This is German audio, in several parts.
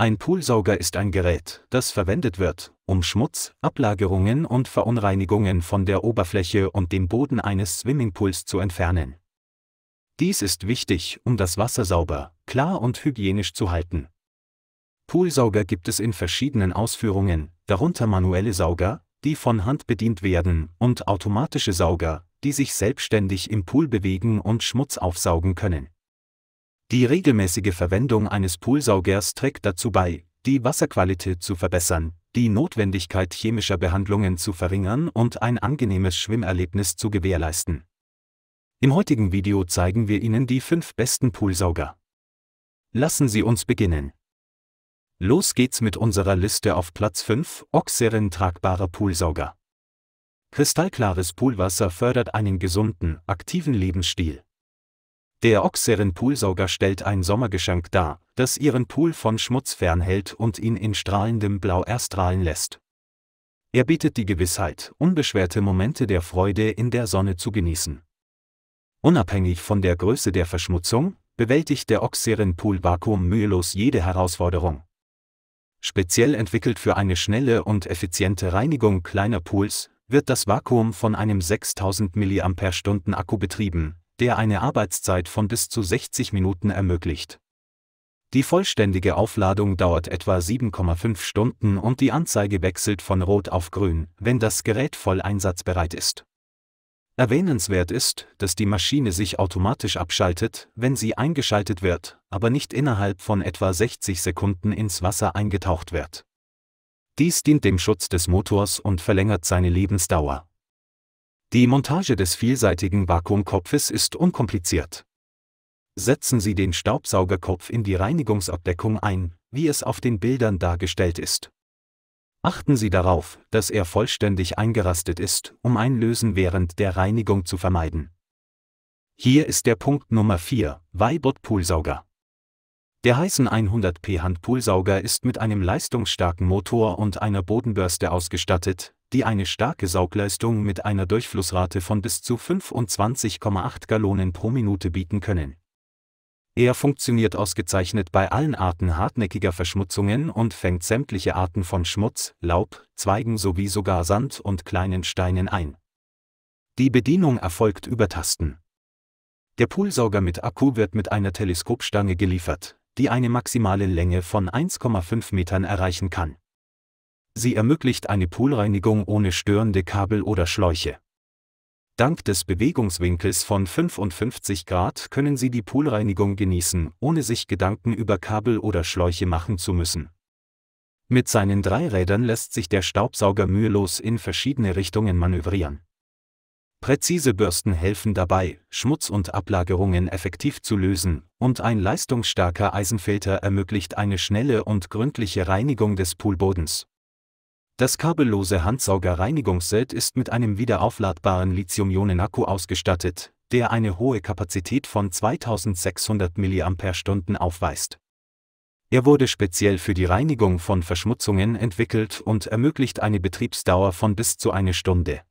Ein Poolsauger ist ein Gerät, das verwendet wird, um Schmutz, Ablagerungen und Verunreinigungen von der Oberfläche und dem Boden eines Swimmingpools zu entfernen. Dies ist wichtig, um das Wasser sauber, klar und hygienisch zu halten. Poolsauger gibt es in verschiedenen Ausführungen, darunter manuelle Sauger, die von Hand bedient werden, und automatische Sauger, die sich selbstständig im Pool bewegen und Schmutz aufsaugen können. Die regelmäßige Verwendung eines Poolsaugers trägt dazu bei, die Wasserqualität zu verbessern, die Notwendigkeit chemischer Behandlungen zu verringern und ein angenehmes Schwimmerlebnis zu gewährleisten. Im heutigen Video zeigen wir Ihnen die fünf besten Poolsauger. Lassen Sie uns beginnen. Los geht's mit unserer Liste auf Platz 5, Oxerin tragbarer Poolsauger. Kristallklares Poolwasser fördert einen gesunden, aktiven Lebensstil. Der Oxerin-Poolsauger stellt ein Sommergeschenk dar, das Ihren Pool von Schmutz fernhält und ihn in strahlendem Blau erstrahlen lässt. Er bietet die Gewissheit, unbeschwerte Momente der Freude in der Sonne zu genießen. Unabhängig von der Größe der Verschmutzung, bewältigt der Oxeren Pool Vakuum mühelos jede Herausforderung. Speziell entwickelt für eine schnelle und effiziente Reinigung kleiner Pools, wird das Vakuum von einem 6000 mAh Akku betrieben, der eine Arbeitszeit von bis zu 60 Minuten ermöglicht. Die vollständige Aufladung dauert etwa 7,5 Stunden und die Anzeige wechselt von rot auf grün, wenn das Gerät voll einsatzbereit ist. Erwähnenswert ist, dass die Maschine sich automatisch abschaltet, wenn sie eingeschaltet wird, aber nicht innerhalb von etwa 60 Sekunden ins Wasser eingetaucht wird. Dies dient dem Schutz des Motors und verlängert seine Lebensdauer. Die Montage des vielseitigen Vakuumkopfes ist unkompliziert. Setzen Sie den Staubsaugerkopf in die Reinigungsabdeckung ein, wie es auf den Bildern dargestellt ist. Achten Sie darauf, dass er vollständig eingerastet ist, um ein Lösen während der Reinigung zu vermeiden. Hier ist der Punkt Nummer 4, Weibot Poolsauger. Der Heißen 100p Handpoolsauger ist mit einem leistungsstarken Motor und einer Bodenbürste ausgestattet, die eine starke Saugleistung mit einer Durchflussrate von bis zu 25,8 Gallonen pro Minute bieten können. Er funktioniert ausgezeichnet bei allen Arten hartnäckiger Verschmutzungen und fängt sämtliche Arten von Schmutz, Laub, Zweigen sowie sogar Sand und kleinen Steinen ein. Die Bedienung erfolgt über Tasten. Der Poolsauger mit Akku wird mit einer Teleskopstange geliefert, die eine maximale Länge von 1,5 Metern erreichen kann Sie ermöglicht eine Poolreinigung ohne störende Kabel oder Schläuche. Dank des Bewegungswinkels von 55 Grad können Sie die Poolreinigung genießen, ohne sich Gedanken über Kabel oder Schläuche machen zu müssen. Mit seinen drei Rädern lässt sich der Staubsauger mühelos in verschiedene Richtungen manövrieren. Präzise Bürsten helfen dabei, Schmutz und Ablagerungen effektiv zu lösen, und ein leistungsstarker Eisenfilter ermöglicht eine schnelle und gründliche Reinigung des Poolbodens. Das kabellose Handsauger-Reinigungsset ist mit einem wiederaufladbaren Lithium-Ionen-Akku ausgestattet, der eine hohe Kapazität von 2600 mAh aufweist. Er wurde speziell für die Reinigung von Verschmutzungen entwickelt und ermöglicht eine Betriebsdauer von bis zu eine Stunde.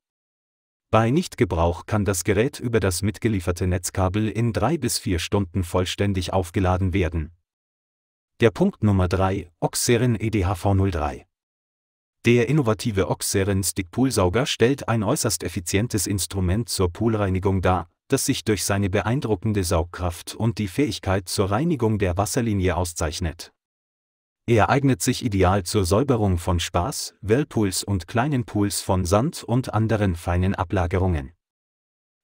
Bei Nichtgebrauch kann das Gerät über das mitgelieferte Netzkabel in drei bis vier Stunden vollständig aufgeladen werden. Der Punkt Nummer 3, Oxerin EDHV03. Der innovative Oxeren Stick Poolsauger stellt ein äußerst effizientes Instrument zur Poolreinigung dar, das sich durch seine beeindruckende Saugkraft und die Fähigkeit zur Reinigung der Wasserlinie auszeichnet. Er eignet sich ideal zur Säuberung von Spaß, Whirlpools und kleinen Pools von Sand und anderen feinen Ablagerungen.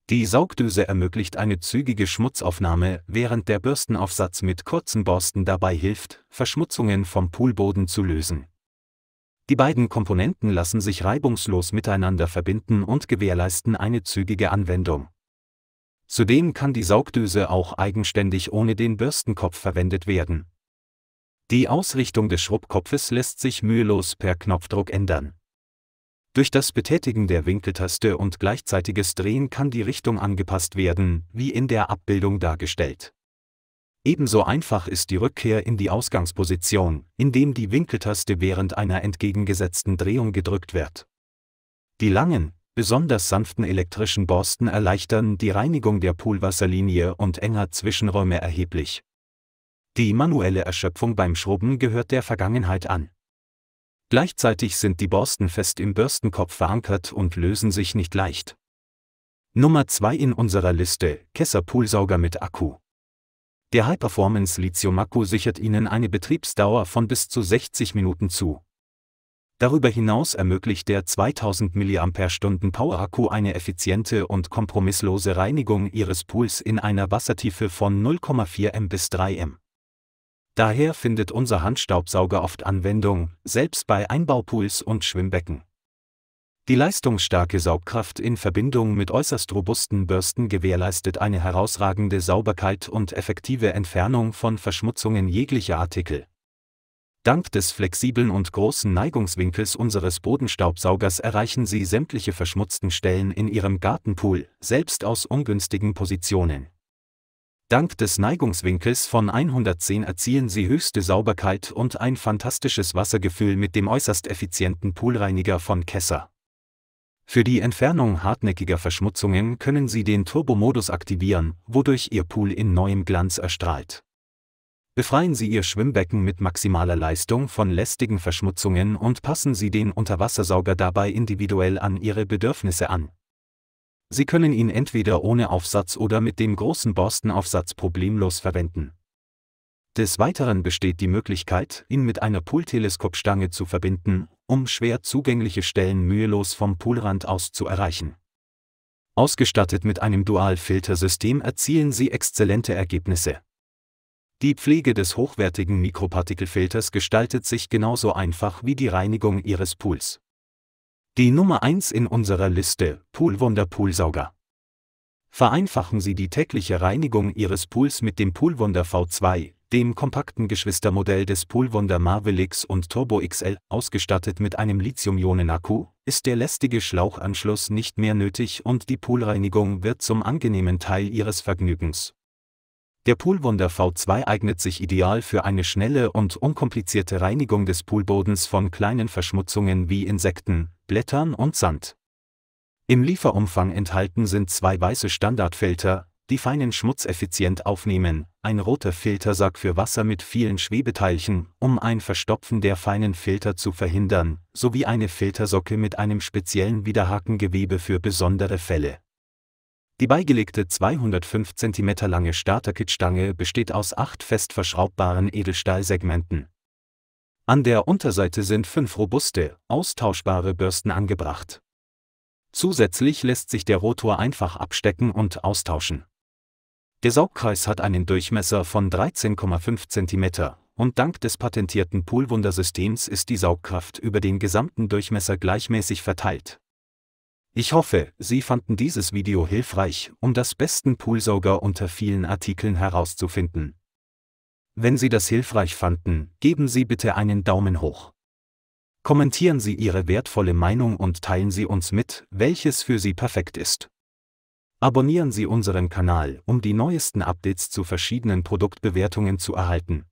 Die Saugdüse ermöglicht eine zügige Schmutzaufnahme, während der Bürstenaufsatz mit kurzen Borsten dabei hilft, Verschmutzungen vom Poolboden zu lösen die beiden Komponenten lassen sich reibungslos miteinander verbinden und gewährleisten eine zügige Anwendung. Zudem kann die Saugdüse auch eigenständig ohne den Bürstenkopf verwendet werden. Die Ausrichtung des Schrubbkopfes lässt sich mühelos per Knopfdruck ändern. Durch das Betätigen der Winkeltaste und gleichzeitiges Drehen kann die Richtung angepasst werden, wie in der Abbildung dargestellt Ebenso einfach ist die Rückkehr in die Ausgangsposition, indem die Winkeltaste während einer entgegengesetzten Drehung gedrückt wird. Die langen, besonders sanften elektrischen Borsten erleichtern die Reinigung der Poolwasserlinie und enger Zwischenräume erheblich. Die manuelle Erschöpfung beim Schrubben gehört der Vergangenheit an. Gleichzeitig sind die Borsten fest im Bürstenkopf verankert und lösen sich nicht leicht. Nummer 2 in unserer Liste: Kesser Poolsauger mit Akku. Der High-Performance Lithium-Akku sichert Ihnen eine Betriebsdauer von bis zu 60 Minuten zu. Darüber hinaus ermöglicht der 2000 mAh Power-Akku eine effiziente und kompromisslose Reinigung Ihres Pools in einer Wassertiefe von 0,4 m bis 3 m. Daher findet unser Handstaubsauger oft Anwendung, selbst bei Einbaupools und Schwimmbecken. Die leistungsstarke Saugkraft in Verbindung mit äußerst robusten Bürsten gewährleistet eine herausragende Sauberkeit und effektive Entfernung von Verschmutzungen jeglicher Artikel. Dank des flexiblen und großen Neigungswinkels unseres Bodenstaubsaugers erreichen Sie sämtliche verschmutzten Stellen in Ihrem Gartenpool, selbst aus ungünstigen Positionen. Dank des Neigungswinkels von 110 erzielen Sie höchste Sauberkeit und ein fantastisches Wassergefühl mit dem äußerst effizienten Poolreiniger von Kesser. Für die Entfernung hartnäckiger Verschmutzungen können Sie den Turbomodus aktivieren, wodurch Ihr Pool in neuem Glanz erstrahlt. Befreien Sie Ihr Schwimmbecken mit maximaler Leistung von lästigen Verschmutzungen und passen Sie den Unterwassersauger dabei individuell an Ihre Bedürfnisse an. Sie können ihn entweder ohne Aufsatz oder mit dem großen Borstenaufsatz problemlos verwenden. Des Weiteren besteht die Möglichkeit, ihn mit einer Poolteleskopstange zu verbinden, um schwer zugängliche Stellen mühelos vom Poolrand aus zu erreichen. Ausgestattet mit einem Dual-Filtersystem erzielen sie exzellente Ergebnisse. Die Pflege des hochwertigen Mikropartikelfilters gestaltet sich genauso einfach wie die Reinigung Ihres Pools. Die Nummer 1 in unserer Liste, Poolwunder Poolsauger. Vereinfachen Sie die tägliche Reinigung Ihres Pools mit dem Poolwunder V2, dem kompakten Geschwistermodell des Poolwonder Marvel X und Turbo XL, ausgestattet mit einem Lithium-Ionen-Akku, ist der lästige Schlauchanschluss nicht mehr nötig und die Poolreinigung wird zum angenehmen Teil ihres Vergnügens. Der Poolwonder V2 eignet sich ideal für eine schnelle und unkomplizierte Reinigung des Poolbodens von kleinen Verschmutzungen wie Insekten, Blättern und Sand. Im Lieferumfang enthalten sind zwei weiße Standardfilter, die feinen Schmutz effizient aufnehmen, ein roter Filtersack für Wasser mit vielen Schwebeteilchen, um ein Verstopfen der feinen Filter zu verhindern, sowie eine Filtersocke mit einem speziellen Widerhakengewebe für besondere Fälle. Die beigelegte 205 cm lange Starterkit-Stange besteht aus acht fest verschraubbaren Edelstahlsegmenten. An der Unterseite sind fünf robuste, austauschbare Bürsten angebracht. Zusätzlich lässt sich der Rotor einfach abstecken und austauschen. Der Saugkreis hat einen Durchmesser von 13,5 cm und dank des patentierten Poolwundersystems ist die Saugkraft über den gesamten Durchmesser gleichmäßig verteilt. Ich hoffe, Sie fanden dieses Video hilfreich, um das besten Poolsauger unter vielen Artikeln herauszufinden. Wenn Sie das hilfreich fanden, geben Sie bitte einen Daumen hoch. Kommentieren Sie Ihre wertvolle Meinung und teilen Sie uns mit, welches für Sie perfekt ist. Abonnieren Sie unseren Kanal, um die neuesten Updates zu verschiedenen Produktbewertungen zu erhalten.